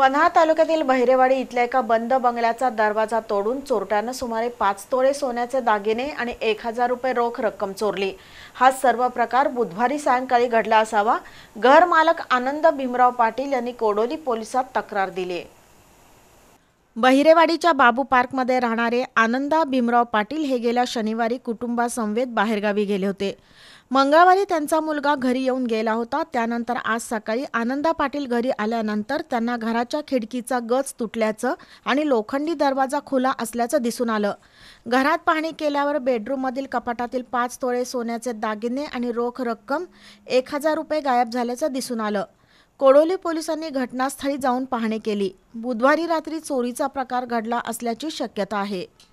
पन्हा तालुक्यातील बहिरेवाडी इथल्या एका बंद बंगल्याचा दरवाजा तोडून चोरट्यानं सुमारे पाच तोळे सोन्याचे दागिने आणि एक हजार रुपये रोख रक्कम चोरली हा सर्व प्रकार बुधवारी सायंकाळी घडला असावा घर मालक आनंद भीमराव पाटील यांनी कोडोली पोलिसात तक्रार दिली बहिरेवाडीच्या बाबू पार्कमध्ये राहणारे आनंदा भीमराव पाटील हे गेल्या शनिवारी कुटुंबासमवेत बाहेरगावी गेले होते मंगळवारी त्यांचा मुलगा घरी येऊन गेला होता त्यानंतर आज सकाळी आनंदा पाटील घरी आल्यानंतर त्यांना घराच्या खिडकीचा गज तुटल्याचं आणि लोखंडी दरवाजा खुला असल्याचं दिसून आलं घरात पाहणी केल्यावर बेडरूममधील कपाटातील पाच तोळे सोन्याचे दागिने आणि रोख रक्कम एक हजार रुपये गायब झाल्याचं दिसून आलं कोडोली पोलिसांनी घटनास्थळी जाऊन पाहणी केली बुधवारी रात्री चोरीचा प्रकार घडला असल्याची शक्यता आहे